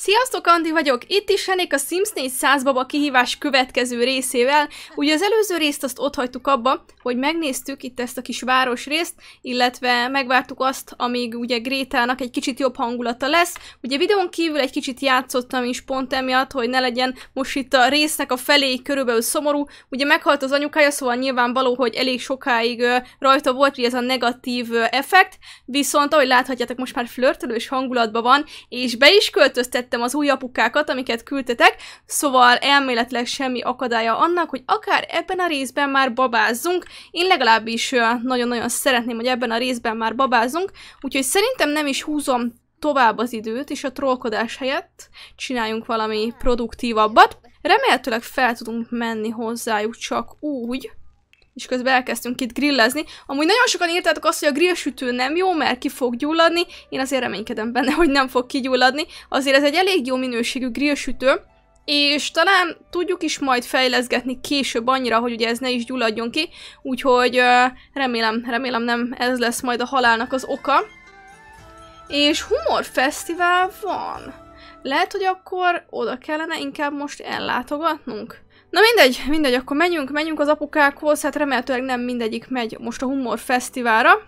Sziasztok, Andi vagyok! Itt is Henék a Sims 4 100 baba kihívás következő részével. Ugye az előző részt azt ott hagytuk abba, hogy megnéztük itt ezt a kis város részt, illetve megvártuk azt, amíg ugye Grétának egy kicsit jobb hangulata lesz. Ugye videón kívül egy kicsit játszottam is pont emiatt, hogy ne legyen most itt a résznek a felé körülbelül szomorú. Ugye meghalt az anyukája, szóval nyilvánvaló, hogy elég sokáig rajta volt ugye ez a negatív effekt, viszont ahogy láthatjátok, most már flörtölős hangulatban van, és be is költöztet megtettem az új apukákat, amiket küldtetek, szóval elméletileg semmi akadálya annak, hogy akár ebben a részben már babázzunk. Én legalábbis nagyon-nagyon szeretném, hogy ebben a részben már babázzunk, úgyhogy szerintem nem is húzom tovább az időt, és a trollkodás helyett csináljunk valami produktívabbat. Remélhetőleg fel tudunk menni hozzájuk csak úgy, és közben elkezdtünk itt grillezni. Amúgy nagyon sokan írtátok azt, hogy a grillsütő nem jó, mert ki fog gyulladni. Én azért reménykedem benne, hogy nem fog kigyulladni. Azért ez egy elég jó minőségű grillsütő, és talán tudjuk is majd fejleszgetni később annyira, hogy ugye ez ne is gyulladjon ki, úgyhogy remélem, remélem nem ez lesz majd a halálnak az oka. És humorfesztivál van. Lehet, hogy akkor oda kellene inkább most ellátogatnunk? Na mindegy, mindegy, akkor menjünk, menjünk az apukákhoz, hát remélhetőleg nem mindegyik megy most a Humor Fesztiválra.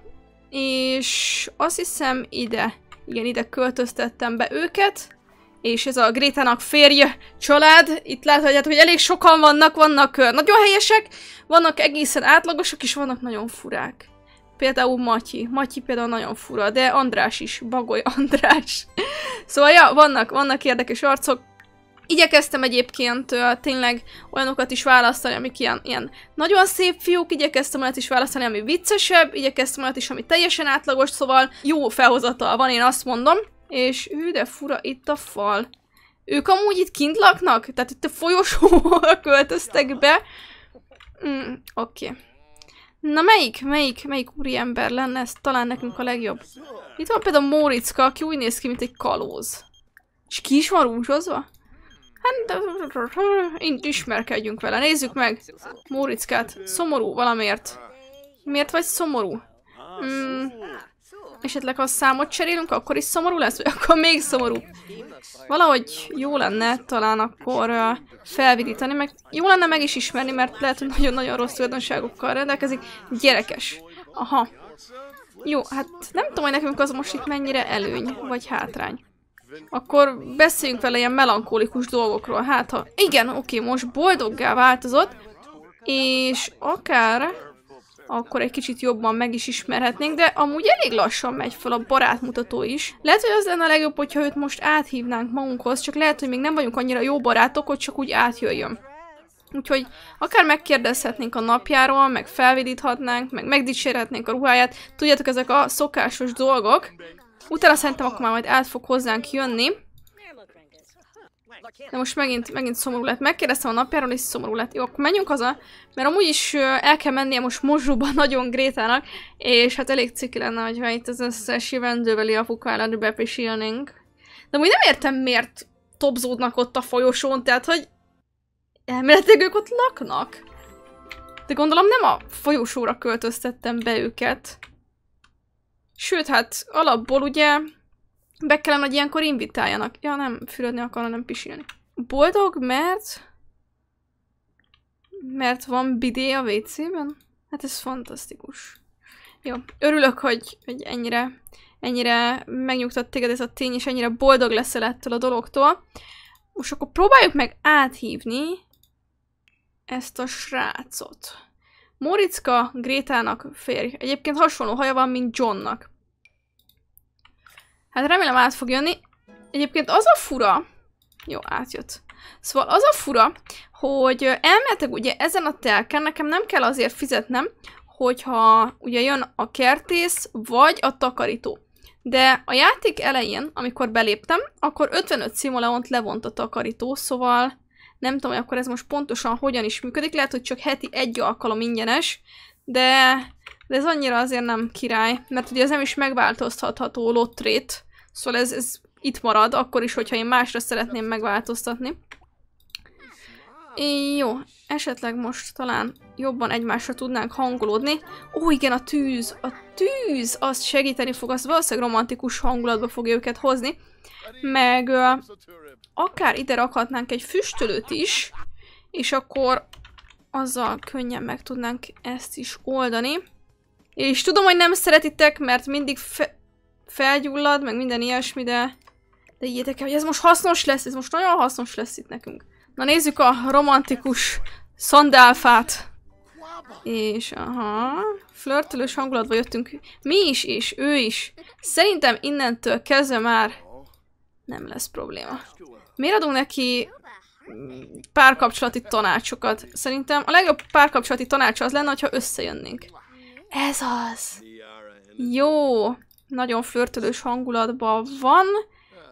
És azt hiszem ide, igen, ide költöztettem be őket. És ez a Grétának férje család, itt láthatjátok, hogy elég sokan vannak, vannak nagyon helyesek, vannak egészen átlagosok, és vannak nagyon furák. Például Matyi. Matyi például nagyon fura, de András is, Bagoly András. szóval ja, vannak, vannak érdekes arcok, Igyekeztem egyébként uh, tényleg olyanokat is választani, amik ilyen, ilyen nagyon szép fiúk, igyekeztem olyat is választani, ami viccesebb, igyekeztem olyat is, ami teljesen átlagos, szóval jó felhozatal van, én azt mondom. És hű, de fura itt a fal. Ők amúgy itt kint laknak? Tehát itt a folyosóval költöztek be? Mm, oké. Okay. Na melyik, melyik, melyik úriember lenne ez talán nekünk a legjobb? Itt van például Móriczka, aki úgy néz ki, mint egy kalóz. És ki is van rúzsozva? Hát, így ismerkedjünk vele. Nézzük meg Móriczkát. Szomorú valamiért. Miért vagy szomorú? Mm, esetleg ha számot cserélünk, akkor is szomorú lesz, vagy akkor még szomorú. Valahogy jó lenne talán akkor uh, felvidítani, meg jó lenne meg is ismerni, mert lehet, hogy nagyon-nagyon rossz tulajdonságokkal rendelkezik. Gyerekes. Aha. Jó, hát nem tudom, hogy nekünk az most itt mennyire előny, vagy hátrány akkor beszéljünk vele ilyen melankolikus dolgokról. Hát, ha igen, oké, most boldoggá változott, és akár akkor egy kicsit jobban meg is ismerhetnénk, de amúgy elég lassan megy fel a barátmutató is. Lehet, hogy az lenne a legjobb, hogyha őt most áthívnánk magunkhoz, csak lehet, hogy még nem vagyunk annyira jó barátok, hogy csak úgy átjöjjön. Úgyhogy akár megkérdezhetnénk a napjáról, meg felvidíthatnánk, meg megdicsérhetnénk a ruháját. Tudjátok, ezek a szokásos dolgok, Utána szerintem akkor már majd át fog hozzánk jönni. De most megint, megint szomorú lett. Megkérdeztem a napjáról, és szomorú lett. Jó, akkor menjünk haza, mert amúgy is el kell mennie most mozsóba nagyon Grétának, és hát elég ciki lenne, hogyha itt az összes jövendőveli apukálat bepisílnénk. De amúgy nem értem, miért topzódnak ott a folyosón, tehát, hogy elméletileg ők ott laknak. De gondolom nem a folyosóra költöztettem be őket. Sőt, hát alapból ugye be kellene, hogy ilyenkor invitáljanak. Ja, nem fürödni akar, nem pisilni. Boldog, mert... Mert van bidé a WC-ben? Hát ez fantasztikus. Jó, örülök, hogy, hogy ennyire, ennyire megnyugtat téged ez a tény, és ennyire boldog leszel ettől a dologtól. Most akkor próbáljuk meg áthívni ezt a srácot. Moritzka Grétának férj. Egyébként hasonló haja van, mint Johnnak. Hát remélem át fog jönni. Egyébként az a fura... Jó, átjött. Szóval az a fura, hogy elméletek ugye ezen a telken nekem nem kell azért fizetnem, hogyha ugye jön a kertész vagy a takarító. De a játék elején, amikor beléptem, akkor 55 simoleont levont a takarító, szóval nem tudom, hogy akkor ez most pontosan hogyan is működik. Lehet, hogy csak heti egy alkalom ingyenes, de, de ez annyira azért nem király, mert ugye ez nem is megváltoztatható lottrét, szóval ez, ez itt marad, akkor is, hogyha én másra szeretném megváltoztatni. Jó, esetleg most talán jobban egymásra tudnánk hangolódni. Ó, igen, a tűz! A tűz! Azt segíteni fog, az valószínűleg romantikus hangulatba fogja őket hozni. Meg akár ide rakhatnánk egy füstölőt is, és akkor azzal könnyen meg tudnánk ezt is oldani. És tudom, hogy nem szeretitek, mert mindig fe felgyullad, meg minden ilyesmi, de, de ijedek el, hogy ez most hasznos lesz, ez most nagyon hasznos lesz itt nekünk. Na nézzük a romantikus szandálfát. És aha, flörtölős hangulatba jöttünk. Mi is, és ő is. Szerintem innentől kezdve már nem lesz probléma. Miért adunk neki mm, párkapcsolati tanácsokat? Szerintem a legjobb párkapcsolati tanács az lenne, hogyha összejönnénk. Ez az! Jó! Nagyon flörtölős hangulatban van,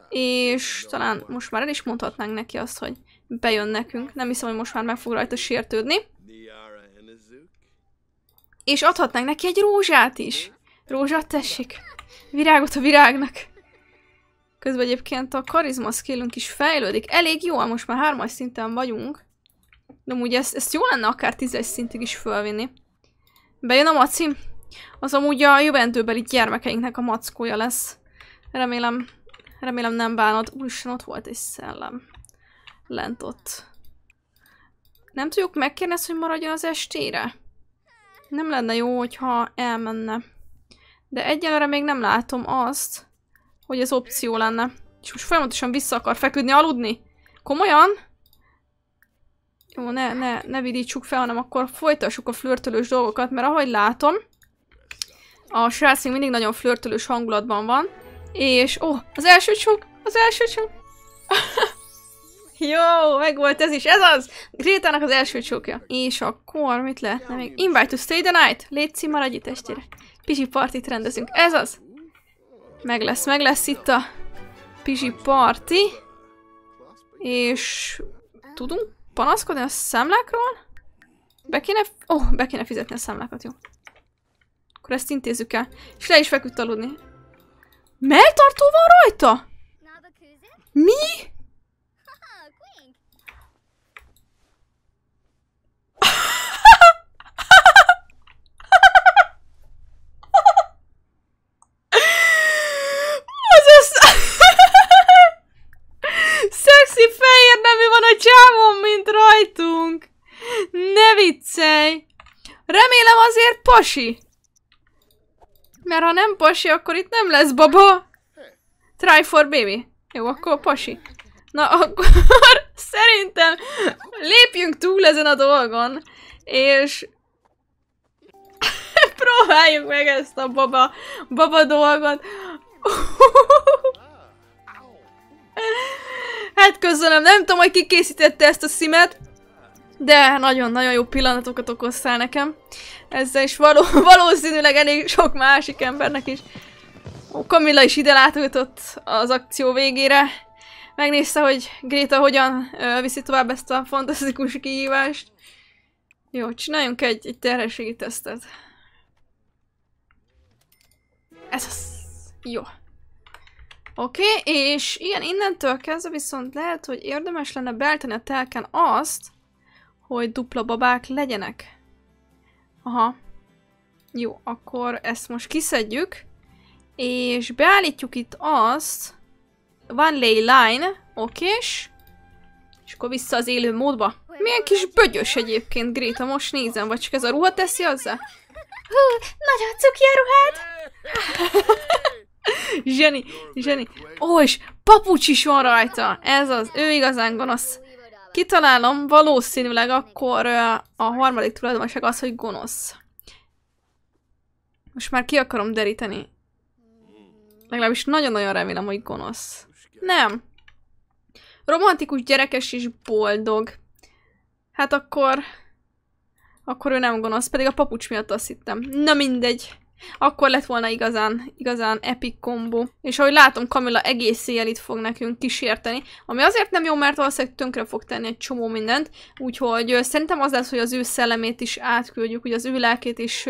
és talán most már el is mondhatnánk neki azt, hogy bejön nekünk. Nem hiszem, hogy most már meg fog rajta sértődni. És adhatnánk neki egy rózsát is. Rózsát tessék. Virágot a virágnak. Közben egyébként a karizma skillünk is fejlődik. Elég jó, most már hármas szinten vagyunk. De amúgy ezt, ezt jó lenne akár tízes szintig is fölvinni. Bejön a maci. Az amúgy a jövendőbeli gyermekeinknek a mackója lesz. Remélem, remélem nem bánod. Úristen, ott volt egy szellem. Lent ott. Nem tudjuk megkérni ezt, hogy maradjon az estére? Nem lenne jó, hogyha elmenne. De egyelőre még nem látom azt, hogy ez opció lenne. És most folyamatosan vissza akar feküdni, aludni? Komolyan? Jó, ne, ne, ne vidítsuk fel, hanem akkor folytassuk a flörtölős dolgokat, mert ahogy látom, a srác mindig nagyon flörtölős hangulatban van. És, ó, oh, az első csuk, az első csuk. Jó, meg volt ez is, ez az! Grétának az első csókja. És akkor mit lehetne még? Invite to stay the night! Légy szín, maradj itt estére. Pisi partit rendezünk, ez az! Meg lesz, meg lesz itt a Pizsi parti. És tudunk panaszkodni a számlákról? Be kéne... Ó, oh, be kéne fizetni a számlákat, jó. Akkor ezt intézzük el. És le is feküdt aludni. Melltartó van rajta? Mi? pasi. Mert ha nem pasi, akkor itt nem lesz baba. Try for baby. Jó, akkor pasi. Na akkor szerintem lépjünk túl ezen a dolgon, és próbáljuk meg ezt a baba, baba dolgot. hát köszönöm, nem tudom, hogy ki készítette ezt a szimet, de nagyon-nagyon jó pillanatokat okoztál nekem. Ezzel is való, valószínűleg elég sok másik embernek is. Ó, Camilla is ide látogatott az akció végére. Megnézte, hogy Gréta hogyan ö, viszi tovább ezt a fantasztikus kihívást. Jó, csináljunk egy, egy terhességi tesztet. Ez az. Jó. Oké, okay, és igen, innentől kezdve viszont lehet, hogy érdemes lenne beállítani a telken azt, hogy dupla babák legyenek. Aha. Jó, akkor ezt most kiszedjük, és beállítjuk itt azt, van lay line, okés, és akkor vissza az élő módba. Milyen kis bögyös egyébként, Gréta, most nézem, vagy csak ez a ruha teszi hozzá? Hú, nagyon cuki a ruhád! zseni, zseni. Ó, és papucs is van rajta! Ez az, ő igazán gonosz kitalálom, valószínűleg akkor a harmadik tulajdonság az, hogy gonosz. Most már ki akarom deríteni. Legalábbis nagyon-nagyon remélem, hogy gonosz. Nem. Romantikus, gyerekes és boldog. Hát akkor... Akkor ő nem gonosz, pedig a papucs miatt azt hittem. Na mindegy. Akkor lett volna igazán, igazán epic kombó. És ahogy látom, Kamila egész éjjel itt fog nekünk kísérteni, ami azért nem jó, mert valószínűleg tönkre fog tenni egy csomó mindent, úgyhogy szerintem az lesz, hogy az ő szellemét is átküldjük, ugye az ő lelkét is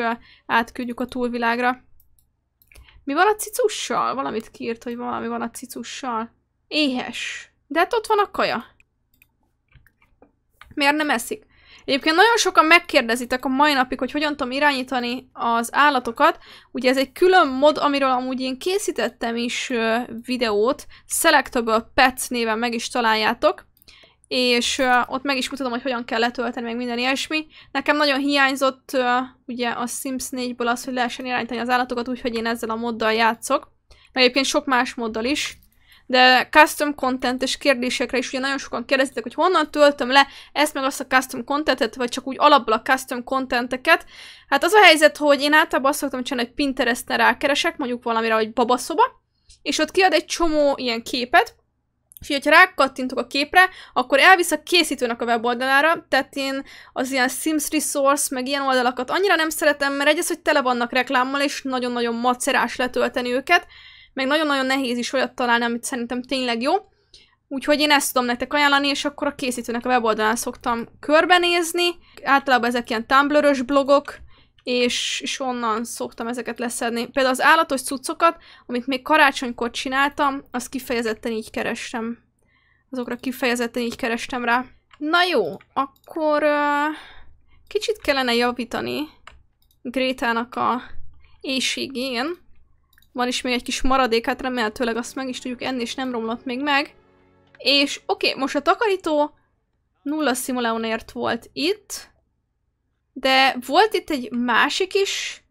átküldjük a túlvilágra. Mi van a cicussal? Valamit kiírt, hogy valami van a cicussal. Éhes. De hát ott van a kaja. Miért nem eszik? Egyébként nagyon sokan megkérdezitek a mai napig, hogy hogyan tudom irányítani az állatokat. Ugye ez egy külön mod, amiről amúgy én készítettem is videót, Selectable Pets néven meg is találjátok és ott meg is mutatom, hogy hogyan kell letölteni, meg minden ilyesmi. Nekem nagyon hiányzott ugye a Sims 4-ből az, hogy lehessen irányítani az állatokat, úgyhogy én ezzel a moddal játszok. Meg egyébként sok más moddal is de custom contentes kérdésekre is ugye nagyon sokan kérdeztek, hogy honnan töltöm le ezt meg azt a custom contentet, vagy csak úgy alapból a custom contenteket. Hát az a helyzet, hogy én általában azt szoktam csinálni, hogy Pinterestre rákeresek, mondjuk valamire, hogy babaszoba, és ott kiad egy csomó ilyen képet, és hogyha rákattintok a képre, akkor elvisz a készítőnek a weboldalára, tehát én az ilyen Sims Resource, meg ilyen oldalakat annyira nem szeretem, mert egyrészt, hogy tele vannak reklámmal, és nagyon-nagyon macerás letölteni őket, meg nagyon-nagyon nehéz is olyat találni, amit szerintem tényleg jó. Úgyhogy én ezt tudom nektek ajánlani, és akkor a készítőnek a weboldalán szoktam körbenézni. Általában ezek ilyen tumblr blogok, és, és onnan szoktam ezeket leszedni. Például az állatos cuccokat, amit még karácsonykor csináltam, azt kifejezetten így kerestem. Azokra kifejezetten így kerestem rá. Na jó, akkor uh, kicsit kellene javítani Grétának a éjségén. Van is még egy kis maradék, hát remélhetőleg azt meg is tudjuk enni, és nem romlott még meg. És oké, okay, most a takarító nulla szimuleonért volt itt, de volt itt egy másik is,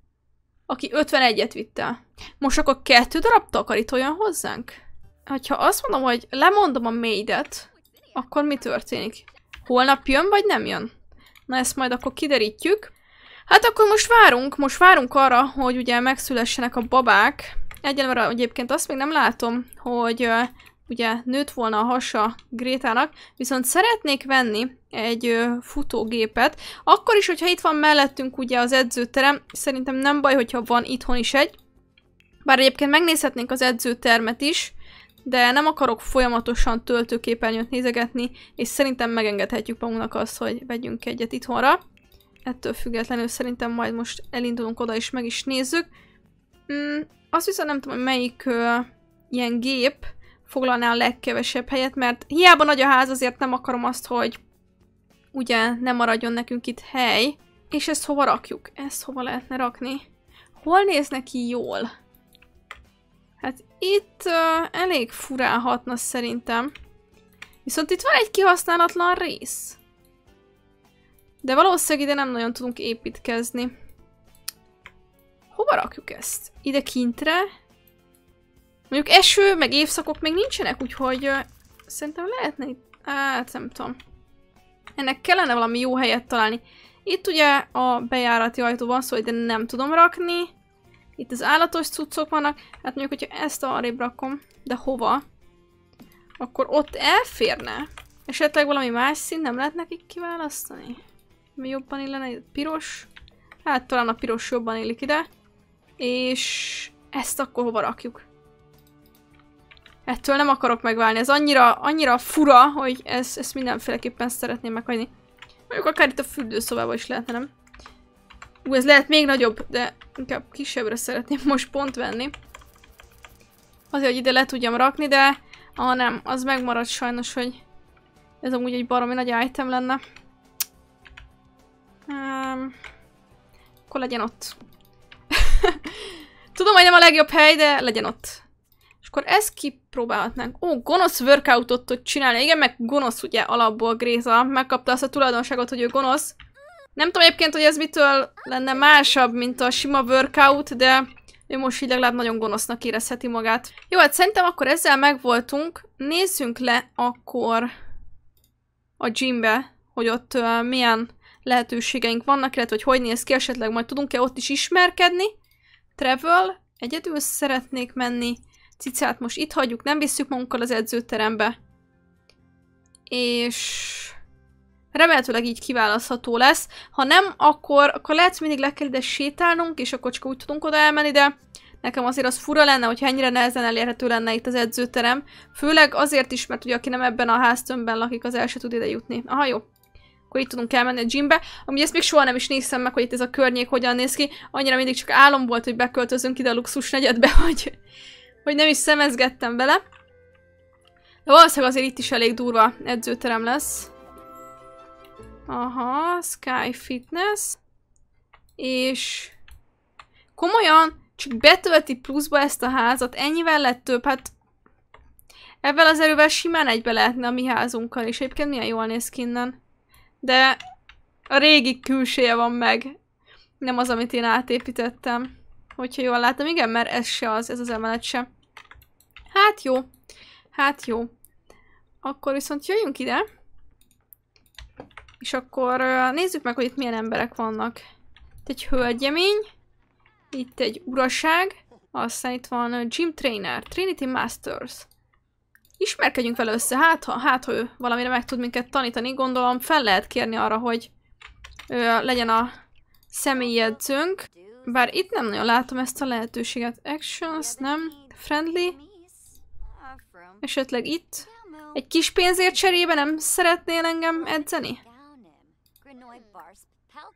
aki 51-et vitt el. Most akkor kettő darab takarító jön hozzánk? Hogyha azt mondom, hogy lemondom a maidet, akkor mi történik? Holnap jön, vagy nem jön? Na ezt majd akkor kiderítjük. Hát akkor most várunk, most várunk arra, hogy ugye megszülessenek a babák. Egyelőre egyébként azt még nem látom, hogy uh, ugye nőtt volna a hasa Grétának, viszont szeretnék venni egy uh, futógépet, akkor is, hogyha itt van mellettünk ugye az edzőterem, szerintem nem baj, hogyha van itthon is egy, bár egyébként megnézhetnénk az edzőtermet is, de nem akarok folyamatosan töltőképernyőt nézegetni, és szerintem megengedhetjük magunknak azt, hogy vegyünk egyet itthonra ettől függetlenül szerintem majd most elindulunk oda és meg is nézzük. Mm, azt viszont nem tudom, hogy melyik uh, ilyen gép foglalná a legkevesebb helyet, mert hiába nagy a ház, azért nem akarom azt, hogy ugye nem maradjon nekünk itt hely. És ezt hova rakjuk? Ezt hova lehetne rakni? Hol néz neki jól? Hát itt uh, elég furálhatna szerintem. Viszont itt van egy kihasználatlan rész. De valószínűleg ide nem nagyon tudunk építkezni. Hova rakjuk ezt? Ide kintre? Mondjuk eső, meg évszakok még nincsenek, úgyhogy uh, szerintem lehetne itt... Hát nem tudom. Ennek kellene valami jó helyet találni. Itt ugye a bejárati ajtó van, szóval ide nem tudom rakni. Itt az állatos cuccok vannak. Hát mondjuk, hogyha ezt arrébb rakom, de hova? Akkor ott elférne. Esetleg valami más szín nem lehet nekik kiválasztani? mi jobban illene, piros. Hát talán a piros jobban illik ide. És ezt akkor hova rakjuk? Ettől nem akarok megválni. Ez annyira, annyira fura, hogy ez, ezt mindenféleképpen szeretném meghagyni. Mondjuk akár itt a fürdőszobában is lehetne, nem? Ú, ez lehet még nagyobb, de inkább kisebbre szeretném most pont venni. Azért, hogy ide le tudjam rakni, de... Ah nem, az megmarad sajnos, hogy ez amúgy egy baromi nagy item lenne. Um, akkor legyen ott. Tudom, hogy nem a legjobb hely, de legyen ott. És akkor ezt kipróbálhatnánk. Ó, gonosz workoutot tud csinálni. Igen, meg gonosz ugye alapból Gréza. Megkapta azt a tulajdonságot, hogy ő gonosz. Nem tudom egyébként, hogy ez mitől lenne másabb, mint a sima workout, de ő most így legalább nagyon gonosznak érezheti magát. Jó, hát szerintem akkor ezzel megvoltunk. Nézzünk le akkor a gymbe, hogy ott uh, milyen lehetőségeink vannak, illetve hogy hogy néz ki, esetleg majd tudunk-e ott is ismerkedni. Travel, egyedül szeretnék menni. Cicát most itt hagyjuk, nem visszük magunkkal az edzőterembe. És remélhetőleg így kiválasztható lesz. Ha nem, akkor, akkor lehet, mindig le kell ide sétálnunk, és akkor csak úgy tudunk oda elmenni, de nekem azért az fura lenne, hogy ennyire nehezen elérhető lenne itt az edzőterem. Főleg azért is, mert ugye aki nem ebben a háztömbben lakik, az el se tud ide jutni. Aha, jó akkor itt tudunk elmenni a gymbe. Amúgy ezt még soha nem is néztem meg, hogy itt ez a környék hogyan néz ki. Annyira mindig csak álom volt, hogy beköltözünk ide a luxus negyedbe, hogy, hogy nem is szemezgettem bele. De valószínűleg azért itt is elég durva edzőterem lesz. Aha, Sky Fitness. És komolyan csak betölti pluszba ezt a házat, ennyivel lett több, hát ebben az erővel simán egybe lehetne a mi házunkkal, és egyébként milyen jól néz ki innen. De a régi külsője van meg. Nem az, amit én átépítettem. Hogyha jól látom. Igen, mert ez se az, ez az emelet se. Hát jó. Hát jó. Akkor viszont jöjjünk ide. És akkor nézzük meg, hogy itt milyen emberek vannak. Itt egy hölgyemény. Itt egy uraság. Aztán itt van Gym Trainer, Trinity Masters. Ismerkedjünk vele össze, hát ha, hát, ha ő valamire meg tud minket tanítani, gondolom fel lehet kérni arra, hogy ő legyen a személyjegyzőnk. Bár itt nem nagyon látom ezt a lehetőséget. Actions, nem? Friendly? Esetleg itt? Egy kis pénzért cserébe nem szeretnél engem edzeni?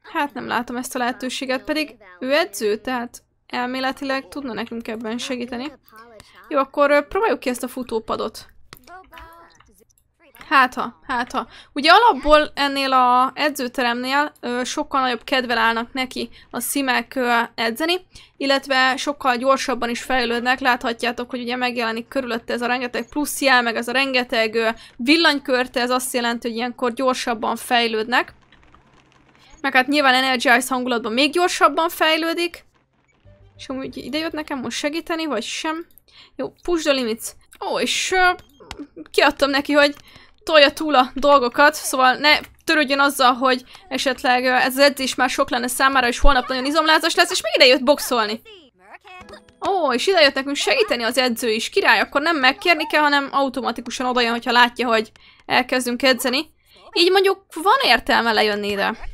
Hát nem látom ezt a lehetőséget, pedig ő edző, tehát elméletileg tudna nekünk ebben segíteni. Jó, akkor próbáljuk ki ezt a futópadot. Hátha, hátha. Ugye alapból ennél a edzőteremnél ö, sokkal nagyobb kedvel állnak neki a szimek ö, edzeni, illetve sokkal gyorsabban is fejlődnek. Láthatjátok, hogy ugye megjelenik körülötte ez a rengeteg plusz jel, meg ez a rengeteg ö, villanykörte, ez azt jelenti, hogy ilyenkor gyorsabban fejlődnek. Meg hát nyilván Energize hangulatban még gyorsabban fejlődik. És amúgy ide jött nekem most segíteni, vagy sem. Jó, push the limits. Ó, és uh, kiadtam neki, hogy tolja túl a dolgokat, szóval ne törődjön azzal, hogy esetleg ez az edzés már sok lenne számára, és holnap nagyon izomlázas lesz, és még ide jött boxolni. Ó, és ide jött nekünk segíteni az edző is. Király, akkor nem megkérni kell, hanem automatikusan odajön, hogyha látja, hogy elkezdünk edzeni. Így mondjuk van értelme lejönni ide.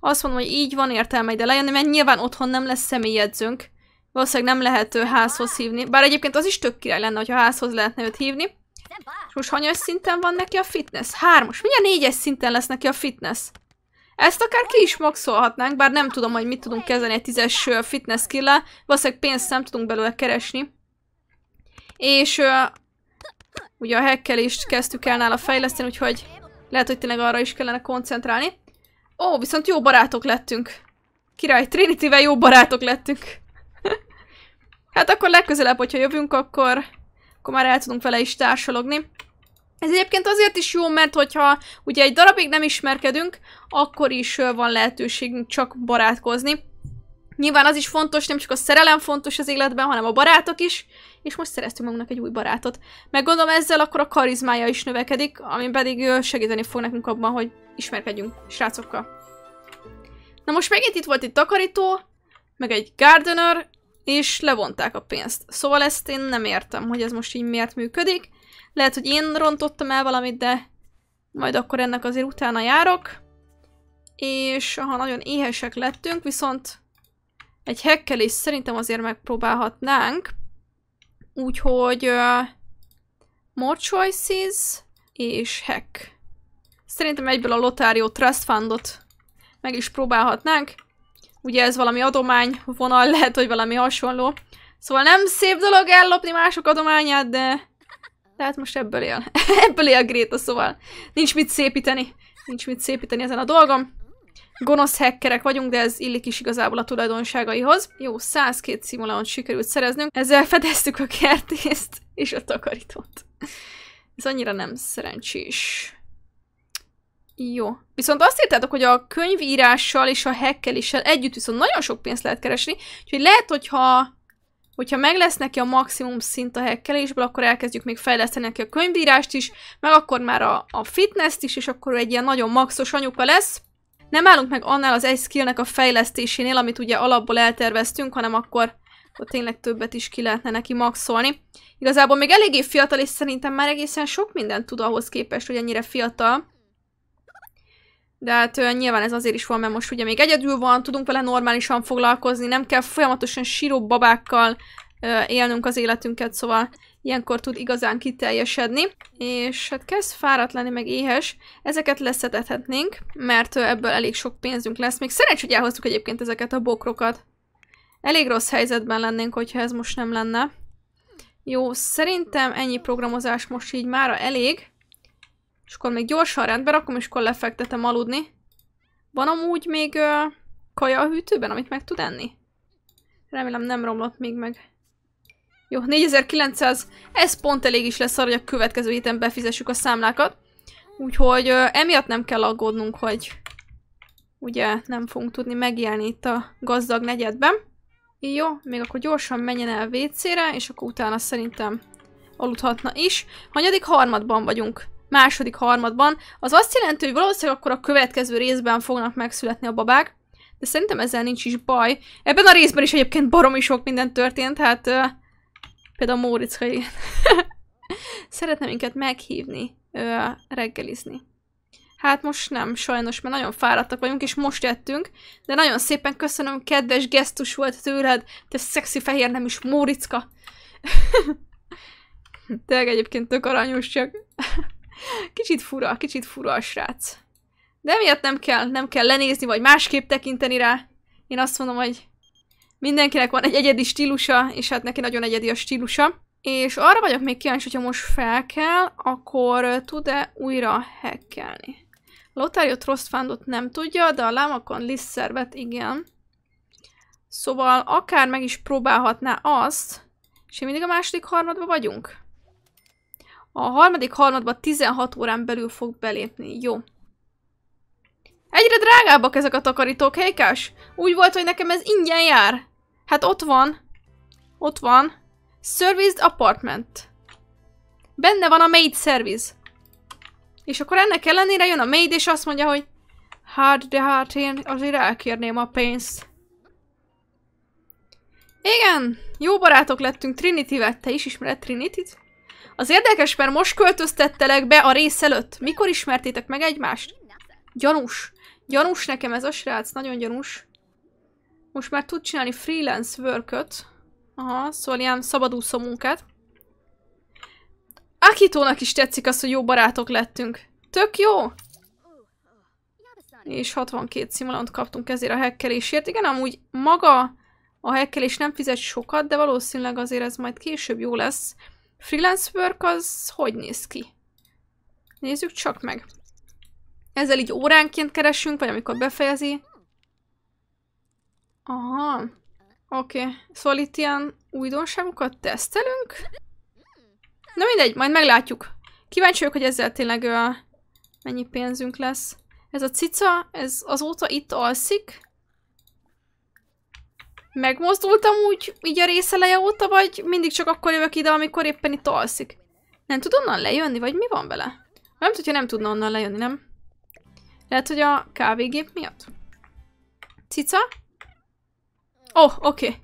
Azt mondom, hogy így van értelme ide lejönni, mert nyilván otthon nem lesz személyedzőnk. Valószínűleg nem lehet ő házhoz hívni. Bár egyébként az is tök király lenne, hogyha házhoz lehetne őt hívni. És most hanyas szinten van neki a fitness? Hármas. Mindjárt négyes szinten lesz neki a fitness. Ezt akár ki is maxolhatnánk, bár nem tudom, hogy mit tudunk kezdeni egy tízes fitness skill -el. Valószínűleg pénzt nem tudunk belőle keresni. És uh, ugye a hekkelést kezdtük el nála fejleszteni, úgyhogy lehet, hogy tényleg arra is kellene koncentrálni. Ó, viszont jó barátok lettünk. Király, Trinity-vel jó barátok lettünk. hát akkor legközelebb, hogyha jövünk, akkor, akkor már el tudunk vele is társalogni. Ez egyébként azért is jó, mert hogyha ugye egy darabig nem ismerkedünk, akkor is van lehetőségünk csak barátkozni. Nyilván az is fontos, nem csak a szerelem fontos az életben, hanem a barátok is, és most szereztünk magunknak egy új barátot. Meg gondolom ezzel akkor a karizmája is növekedik, ami pedig segíteni fog nekünk abban, hogy ismerkedjünk srácokkal. Na most megint itt volt egy takarító, meg egy gardener, és levonták a pénzt. Szóval ezt én nem értem, hogy ez most így miért működik. Lehet, hogy én rontottam el valamit, de majd akkor ennek azért utána járok. És ha nagyon éhesek lettünk, viszont egy is szerintem azért megpróbálhatnánk. Úgyhogy uh, More Choices és Hack. Szerintem egyből a Lotario Trust Fundot meg is próbálhatnánk. Ugye ez valami adomány vonal lehet, hogy valami hasonló. Szóval nem szép dolog ellopni mások adományát, de... Tehát most ebből él. ebből él Gréta, szóval nincs mit szépíteni. Nincs mit szépíteni ezen a dolgom gonosz hackerek vagyunk, de ez illik is igazából a tulajdonságaihoz. Jó, 102 szimulánt sikerült szereznünk, ezzel fedeztük a kertészt és a takarítót. Ez annyira nem szerencsés. Jó. Viszont azt írtátok, hogy a könyvírással és a hekkeléssel együtt viszont nagyon sok pénzt lehet keresni, úgyhogy lehet, hogyha hogyha meg lesz neki a maximum szint a hekkelésből, akkor elkezdjük még fejleszteni neki a könyvírást is, meg akkor már a, a fitness-t is, és akkor egy ilyen nagyon maxos anyuka lesz nem állunk meg annál az egy skillnek a fejlesztésénél, amit ugye alapból elterveztünk, hanem akkor akkor tényleg többet is ki lehetne neki maxolni. Igazából még eléggé fiatal, és szerintem már egészen sok mindent tud ahhoz képest, hogy ennyire fiatal. De hát nyilván ez azért is van, mert most ugye még egyedül van, tudunk vele normálisan foglalkozni, nem kell folyamatosan síró babákkal élnünk az életünket, szóval ilyenkor tud igazán kiteljesedni, és hát kezd fáradt lenni, meg éhes. Ezeket leszedhetnénk, mert ebből elég sok pénzünk lesz. Még szerencs, hogy elhoztuk egyébként ezeket a bokrokat. Elég rossz helyzetben lennénk, hogyha ez most nem lenne. Jó, szerintem ennyi programozás most így mára elég. És akkor még gyorsan rendben rakom, és akkor lefektetem aludni. Van amúgy még uh, kaja a hűtőben, amit meg tud enni? Remélem nem romlott még meg. Jó, 4900, ez pont elég is lesz arra, hogy a következő héten befizessük a számlákat. Úgyhogy ö, emiatt nem kell aggódnunk, hogy ugye nem fogunk tudni megélni itt a gazdag negyedben. Jó, még akkor gyorsan menjen el WC-re, és akkor utána szerintem aludhatna is. Hanyadik harmadban vagyunk. Második harmadban. Az azt jelenti, hogy valószínűleg akkor a következő részben fognak megszületni a babák. De szerintem ezzel nincs is baj. Ebben a részben is egyébként baromi sok minden történt, hát Például Móricz, ha igen. Szeretne minket meghívni, ö, reggelizni. Hát most nem, sajnos, mert nagyon fáradtak vagyunk, és most jöttünk, de nagyon szépen köszönöm, kedves gesztus volt tőled, te szexi fehér nem is Móricka. Tényleg egyébként tök aranyos, csak kicsit fura, kicsit fura a srác. De miért nem kell, nem kell lenézni, vagy másképp tekinteni rá. Én azt mondom, hogy Mindenkinek van egy egyedi stílusa, és hát neki nagyon egyedi a stílusa. És arra vagyok még kíváncsi, hogyha most fel kell, akkor tud-e újra hackelni. Lotario Trostfandot nem tudja, de a lámakon lisszervet szervet igen. Szóval akár meg is próbálhatná azt, és mindig a második harmadba vagyunk. A harmadik harmadba 16 órán belül fog belépni, jó. Egyre drágábbak ezek a takarítók, helykás? Úgy volt, hogy nekem ez ingyen jár. Hát ott van. Ott van. Serviced apartment. Benne van a maid service. És akkor ennek ellenére jön a maid, és azt mondja, hogy Hát, de hát én azért elkérném a pénzt. Igen, jó barátok lettünk trinity vette. is ismered Trinity-t? Az érdekes, mert most költöztettelek be a rész előtt. Mikor ismertétek meg egymást? Gyanús. Gyanús nekem ez a srác, nagyon gyanús. Most már tud csinálni freelance work-öt. Aha, szóval ilyen szabadúszó munkát. Akitónak is tetszik az, hogy jó barátok lettünk. Tök jó! És 62 szimulant kaptunk ezért a hekkelésért. Igen, amúgy maga a hekkelés nem fizet sokat, de valószínűleg azért ez majd később jó lesz. Freelance work az hogy néz ki? Nézzük csak meg. Ezzel így óránként keresünk, vagy amikor befejezi. Aha. Oké. Okay. Szóval itt ilyen újdonságokat tesztelünk? Na mindegy, majd meglátjuk. Kíváncsi vagyok, hogy ezzel tényleg uh, mennyi pénzünk lesz. Ez a cica, ez azóta itt alszik. Megmozdultam úgy, így a része leje óta, vagy mindig csak akkor jövök ide, amikor éppen itt alszik? Nem tud onnan lejönni, vagy mi van vele? Nem tudja, nem tudna onnan lejönni, nem? Lehet, hogy a kávégép miatt? Cica? Ó, oh, oké. Okay.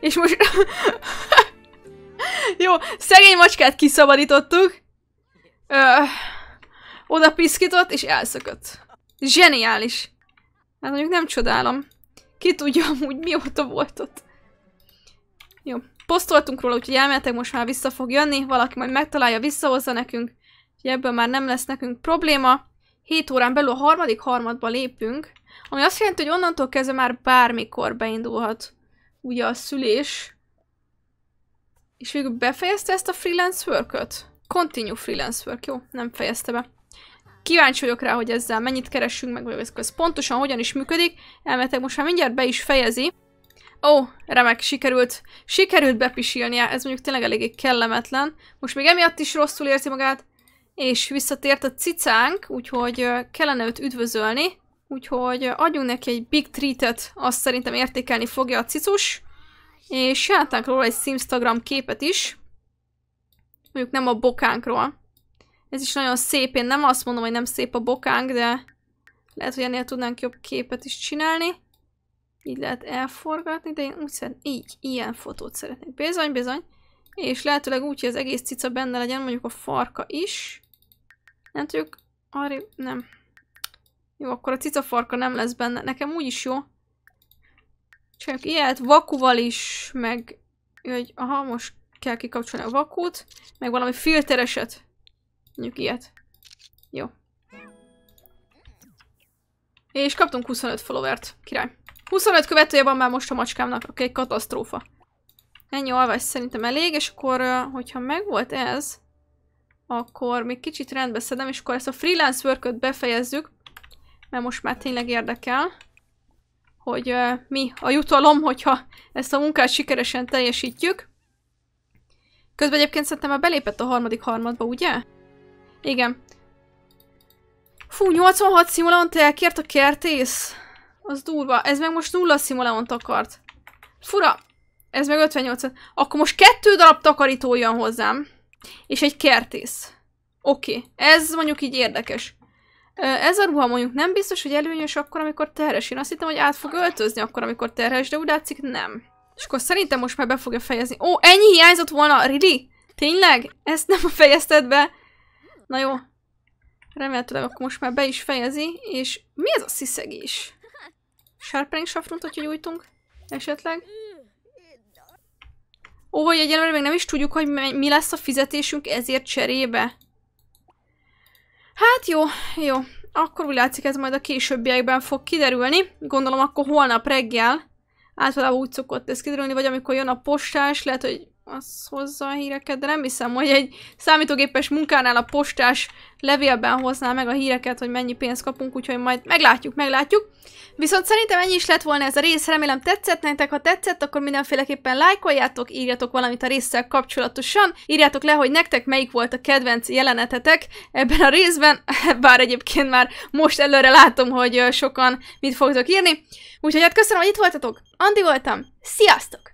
És most... Jó, szegény macskát kiszabadítottuk. Öh, oda piszkított, és elszökött. Zseniális. Hát mondjuk nem csodálom. Ki tudja amúgy mióta volt ott. Jó, posztoltunk róla, úgyhogy elméletek most már vissza fog jönni. Valaki majd megtalálja, visszahozza nekünk. ebből már nem lesz nekünk probléma. 7 órán belül a harmadik harmadba lépünk. Ami azt jelenti, hogy onnantól kezdve már bármikor beindulhat ugye a szülés. És végül befejezte ezt a freelance worköt? Continue freelance work, jó? Nem fejezte be. Kíváncsi vagyok rá, hogy ezzel mennyit keresünk meg, vagy ez pontosan hogyan is működik. Elmetek most már mindjárt be is fejezi. Ó, oh, remek, sikerült. Sikerült bepisilnie, ez mondjuk tényleg eléggé kellemetlen. Most még emiatt is rosszul érzi magát, és visszatért a cicánk, úgyhogy kellene őt üdvözölni. Úgyhogy adjunk neki egy big treatet, azt szerintem értékelni fogja a cicus. És jártánk róla egy Simstagram képet is. Mondjuk nem a bokánkról. Ez is nagyon szép, én nem azt mondom, hogy nem szép a bokánk, de lehet, hogy ennél tudnánk jobb képet is csinálni. Így lehet elforgatni, de én úgy szeretném, így, ilyen fotót szeretnék. Bizony, bizony. És lehetőleg úgy, hogy az egész cica benne legyen, mondjuk a farka is. Nem tudjuk, arra, nem, jó, akkor a cicafarka nem lesz benne. Nekem úgy is jó. Csak ilyet vakuval is, meg... Hogy, aha, most kell kikapcsolni a vakút. meg valami filtereset. Mondjuk ilyet. Jó. És kaptunk 25 followert, király. 25 követője van már most a macskámnak, oké, okay, katasztrófa. Ennyi alvás szerintem elég, és akkor, hogyha megvolt ez, akkor még kicsit rendbe szedem, és akkor ezt a freelance work befejezzük, mert most már tényleg érdekel, hogy uh, mi a jutalom, hogyha ezt a munkát sikeresen teljesítjük. Közben egyébként szerintem már belépett a harmadik harmadba, ugye? Igen. Fú, 86 szimulant elkért a kertész. Az durva. Ez meg most nulla szimulant akart. Fura. Ez meg 58 Akkor most kettő darab takarító jön hozzám. És egy kertész. Oké. Okay. Ez mondjuk így érdekes. Ez a ruha mondjuk nem biztos, hogy előnyös akkor, amikor terhes. Én azt hittem, hogy át fog öltözni akkor, amikor terhes, de úgy látszik nem. És akkor szerintem most már be fogja fejezni. Ó, ennyi hiányzott volna, Ridi. Tényleg? Ezt nem fejezted be? Na jó. Remélhetőleg akkor most már be is fejezi, és mi ez a sziszegés? Sharpening shaftot, hogy gyújtunk? Esetleg? Ó, hogy egyelőre még nem is tudjuk, hogy mi lesz a fizetésünk ezért cserébe. Hát jó, jó. Akkor úgy látszik, ez majd a későbbiekben fog kiderülni. Gondolom akkor holnap reggel. Általában úgy szokott ez kiderülni, vagy amikor jön a postás, lehet, hogy az hozza a híreket, de nem hiszem, hogy egy számítógépes munkánál a postás levélben hozná meg a híreket, hogy mennyi pénzt kapunk, úgyhogy majd meglátjuk, meglátjuk. Viszont szerintem ennyi is lett volna ez a rész, remélem tetszett nektek, ha tetszett, akkor mindenféleképpen lájkoljátok, írjatok valamit a résszel kapcsolatosan, írjátok le, hogy nektek melyik volt a kedvenc jelenetetek ebben a részben, bár egyébként már most előre látom, hogy sokan mit fogtok írni. Úgyhogy hát köszönöm, hogy itt voltatok, Andi voltam, sziasztok!